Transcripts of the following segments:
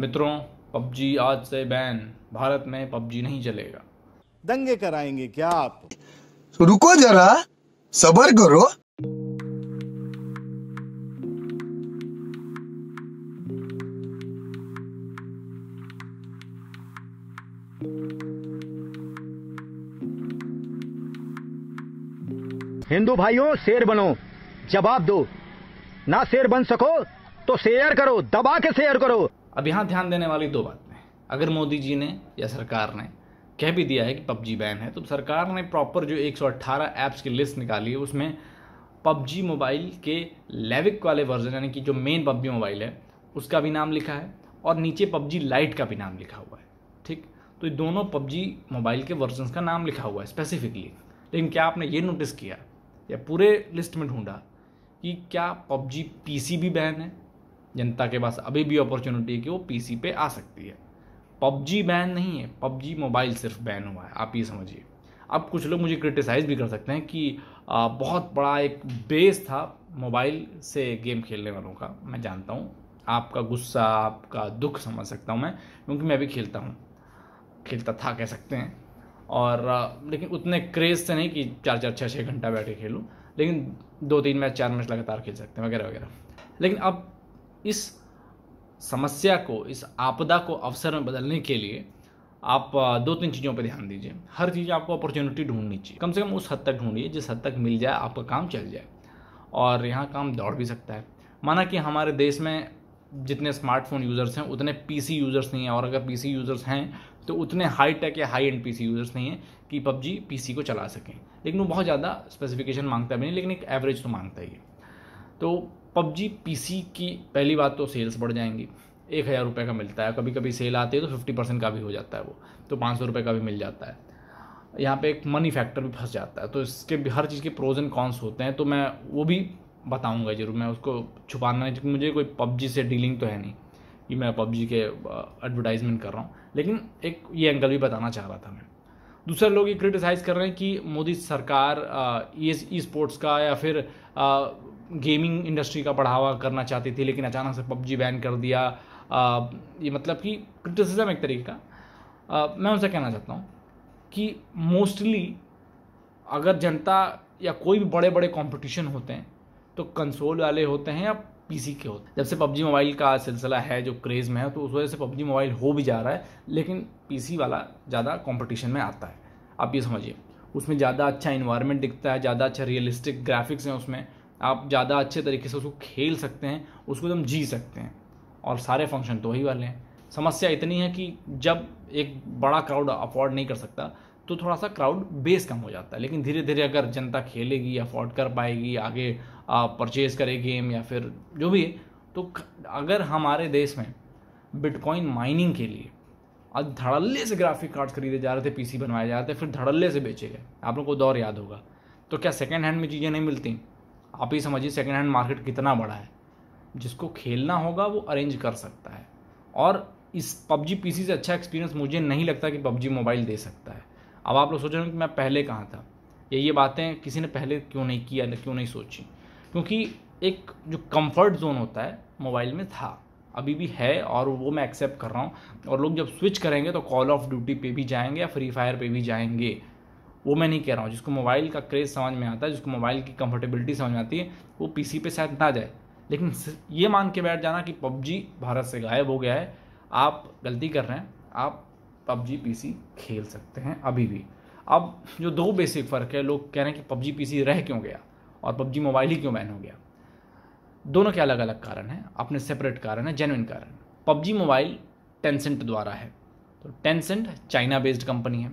मित्रों पबजी आज से बैन भारत में पबजी नहीं चलेगा दंगे कराएंगे क्या आप तो रुको जरा सबर करो हिंदू भाइयों शेर बनो जवाब दो ना शेर बन सको तो शेयर करो दबा के शेयर करो अब यहाँ ध्यान देने वाली दो बातें हैं अगर मोदी जी ने या सरकार ने कह भी दिया है कि पबजी बैन है तो सरकार ने प्रॉपर जो 118 ऐप्स की लिस्ट निकाली है उसमें पबजी मोबाइल के लेविक वाले वर्जन यानी कि जो मेन पबजी मोबाइल है उसका भी नाम लिखा है और नीचे पबजी लाइट का भी नाम लिखा हुआ है ठीक तो ये दोनों पबजी मोबाइल के वर्जन का नाम लिखा हुआ है स्पेसिफिकली लेकिन क्या आपने ये नोटिस किया या पूरे लिस्ट में ढूंढा कि क्या पबजी पी भी बैन है जनता के पास अभी भी अपॉर्चुनिटी है कि वो पीसी पे आ सकती है पबजी बैन नहीं है पबजी मोबाइल सिर्फ बैन हुआ है आप ये समझिए अब कुछ लोग मुझे क्रिटिसाइज़ भी कर सकते हैं कि बहुत बड़ा एक बेस था मोबाइल से गेम खेलने वालों का मैं जानता हूँ आपका गुस्सा आपका दुख समझ सकता हूँ मैं क्योंकि मैं भी खेलता हूँ खेलता था कह सकते हैं और लेकिन उतने क्रेज़ से नहीं कि चार चार छः छः घंटा बैठ के खेलूँ लेकिन दो तीन मैच चार मैच लगातार खेल सकते हैं वगैरह वगैरह लेकिन अब इस समस्या को इस आपदा को अवसर में बदलने के लिए आप दो तीन चीज़ों पर ध्यान दीजिए हर चीज़ आपको अपॉर्चुनिटी ढूंढनी चाहिए कम से कम उस हद तक ढूंढिए जिस हद तक मिल जाए आपका काम चल जाए और यहाँ काम दौड़ भी सकता है माना कि हमारे देश में जितने स्मार्टफोन यूज़र्स हैं उतने पीसी यूज़र्स नहीं हैं और अगर पीसी यूज़र्स हैं तो उतने हाई टेक या हाई एंड पीसी यूज़र्स नहीं हैं कि पबजी पीसी को चला सकें लेकिन वो बहुत ज़्यादा स्पेसिफिकेशन मांगता भी नहीं लेकिन एक एवरेज तो मांगता ही है तो पबजी पी की पहली बात तो सेल्स बढ़ जाएंगी एक हज़ार रुपये का मिलता है कभी कभी सेल आती है तो फिफ्टी परसेंट का भी हो जाता है वो तो पाँच सौ रुपये का भी मिल जाता है यहाँ पे एक मनी फैक्टर भी फंस जाता है तो इसके भी हर चीज़ के प्रोज एंड कॉन्स होते हैं तो मैं वो भी बताऊँगा जरूर मैं उसको छुपाना नहीं मुझे कोई पबजी से डीलिंग तो है नहीं कि मैं पबजी के एडवर्टाइजमेंट कर रहा हूँ लेकिन एक ये एंगल भी बताना चाह रहा था मैं दूसरा लोग ये क्रिटिसाइज़ कर रहे हैं कि मोदी सरकार ई स्पोर्ट्स e e का या फिर गेमिंग इंडस्ट्री का बढ़ावा करना चाहती थी लेकिन अचानक से पबजी बैन कर दिया आ, ये मतलब कि क्रिटिसिज्म एक तरीके का आ, मैं उनसे कहना चाहता हूँ कि मोस्टली अगर जनता या कोई भी बड़े बड़े कंपटीशन होते हैं तो कंसोल वाले होते हैं या पीसी के होते हैं जब से पबजी मोबाइल का सिलसिला है जो क्रेज़ में है तो उस वजह से पबजी मोबाइल हो भी जा रहा है लेकिन पीसी वाला ज़्यादा कंपटीशन में आता है आप ये समझिए उसमें ज़्यादा अच्छा इन्वायरमेंट दिखता है ज़्यादा अच्छा रियलिस्टिक ग्राफिक्स हैं उसमें आप ज़्यादा अच्छे तरीके से उसको खेल सकते हैं उसको एकदम जी सकते हैं और सारे फंक्शन तो ही वाले हैं समस्या इतनी है कि जब एक बड़ा क्राउड अफोर्ड नहीं कर सकता तो थोड़ा सा क्राउड बेस कम हो जाता है लेकिन धीरे धीरे अगर जनता खेलेगी अफोर्ड कर पाएगी आगे परचेज करे गेम या फिर जो भी है तो अगर हमारे देश में बिटकॉइन माइनिंग के लिए आज धड़ल्ले से ग्राफिक कार्ड्स खरीदे जा रहे थे पीसी बनवाए जा रहे थे फिर धड़ल्ले से बेचे गए आप लोग को दौर याद होगा तो क्या सेकेंड हैंड में चीज़ें नहीं मिलती आप ही समझिए सेकेंड हैंड मार्केट कितना बड़ा है जिसको खेलना होगा वो अरेंज कर सकता है और इस पबजी पीसी से अच्छा एक्सपीरियंस मुझे नहीं लगता कि पबजी मोबाइल दे सकता है अब आप लोग सोच रहे हो कि मैं पहले कहाँ था ये ये बातें किसी ने पहले क्यों नहीं किया क्यों नहीं सोची क्योंकि एक जो कंफर्ट जोन होता है मोबाइल में था अभी भी है और वो मैं एक्सेप्ट कर रहा हूँ और लोग जब स्विच करेंगे तो कॉल ऑफ ड्यूटी पे भी जाएंगे या फ्री फायर पे भी जाएंगे वो मैं नहीं कह रहा हूँ जिसको मोबाइल का क्रेज़ समझ में आता है जिसको मोबाइल की कंफर्टेबिलिटी समझ में आती है वो पीसी पे शायद ना जाए लेकिन ये मान के बैठ जाना कि पबजी भारत से गायब हो गया है आप गलती कर रहे हैं आप पबजी पीसी खेल सकते हैं अभी भी अब जो दो बेसिक फ़र्क है लोग कह रहे हैं कि पबजी पी रह क्यों गया और पबजी मोबाइल ही क्यों बैन हो गया दोनों के अलग अलग कारण हैं अपने सेपरेट कारण हैं जेनविन कारण पबजी मोबाइल टेंसेंट द्वारा है तो टेंसेंट चाइना बेस्ड कंपनी है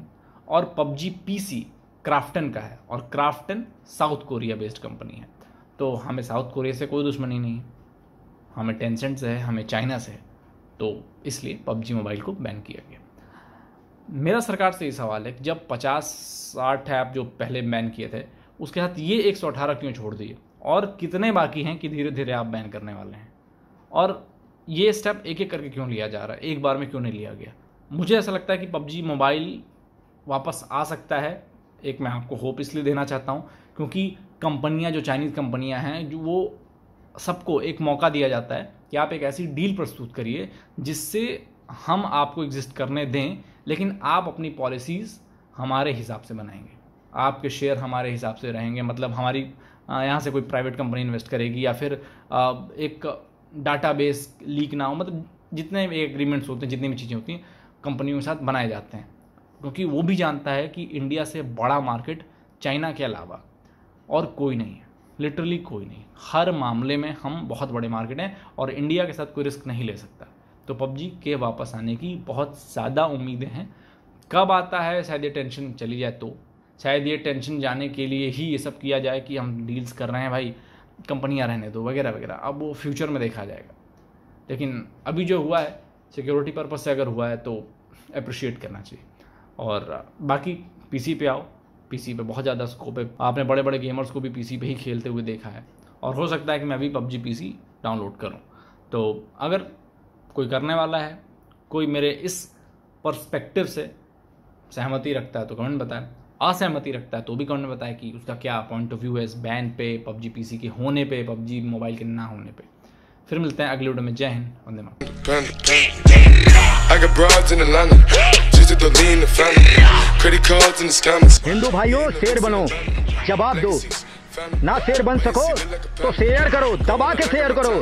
और पबजी सी क्राफ्टन का है और Krafton South Korea based company है तो हमें साउथ कोरिया से कोई दुश्मनी नहीं है हमें टेंसेंट से है हमें चाइना से है तो इसलिए पबजी मोबाइल को बैन किया गया मेरा सरकार से ये सवाल है कि जब पचास साठ ऐप जो पहले बैन किए थे उसके साथ ये एक सौ अठारह क्यों छोड़ दिए और कितने बाकी हैं कि धीरे धीरे आप बैन करने वाले हैं और ये स्टेप एक एक करके क्यों लिया जा रहा है एक बार में क्यों नहीं लिया गया मुझे ऐसा लगता है कि पबजी मोबाइल वापस आ सकता है एक मैं आपको होप इसलिए देना चाहता हूँ क्योंकि कंपनियाँ जो चाइनीज़ कंपनियाँ हैं जो वो सबको एक मौका दिया जाता है कि आप एक ऐसी डील प्रस्तुत करिए जिससे हम आपको एग्जिस्ट करने दें लेकिन आप अपनी पॉलिसीज़ हमारे हिसाब से बनाएंगे आपके शेयर हमारे हिसाब से रहेंगे मतलब हमारी यहाँ से कोई प्राइवेट कंपनी इन्वेस्ट करेगी या फिर एक बेस लीक ना हो मतलब जितने भी एग्रीमेंट्स होते हैं जितनी भी चीज़ें होती हैं कंपनियों के साथ बनाए जाते हैं क्योंकि वो भी जानता है कि इंडिया से बड़ा मार्केट चाइना के अलावा और कोई नहीं है लिटरली कोई नहीं हर मामले में हम बहुत बड़े मार्केट हैं और इंडिया के साथ कोई रिस्क नहीं ले सकता तो पबजी के वापस आने की बहुत ज़्यादा उम्मीदें हैं कब आता है शायद ये टेंशन चली जाए तो शायद ये टेंशन जाने के लिए ही ये सब किया जाए कि हम डील्स कर रहे हैं भाई कंपनियाँ रहने दो वगैरह वगैरह अब वो फ्यूचर में देखा जाएगा लेकिन अभी जो हुआ है सिक्योरिटी पर्पज़ से अगर हुआ है तो अप्रिशिएट करना चाहिए और बाकी पीसी पे आओ पीसी पे बहुत ज़्यादा स्कोप है आपने बड़े बड़े गेमर्स को भी पीसी पे ही खेलते हुए देखा है और हो सकता है कि मैं भी पबजी पीसी डाउनलोड करूँ तो अगर कोई करने वाला है कोई मेरे इस पर्सपेक्टिव से सहमति रखता है तो कमेंट बताएं असहमति रखता है तो भी कमेंट बताएं कि उसका क्या पॉइंट ऑफ व्यू है इस बैन पे पबजी पीसी के होने पे पबजी मोबाइल के ना होने पे फिर मिलते हैं अगले वीडियो में जय हिंद वंदे मातरम तो हिंदू भाइयों शेर बनो जवाब दो ना शेर बन सको तो शेयर करो दबा के शेयर करो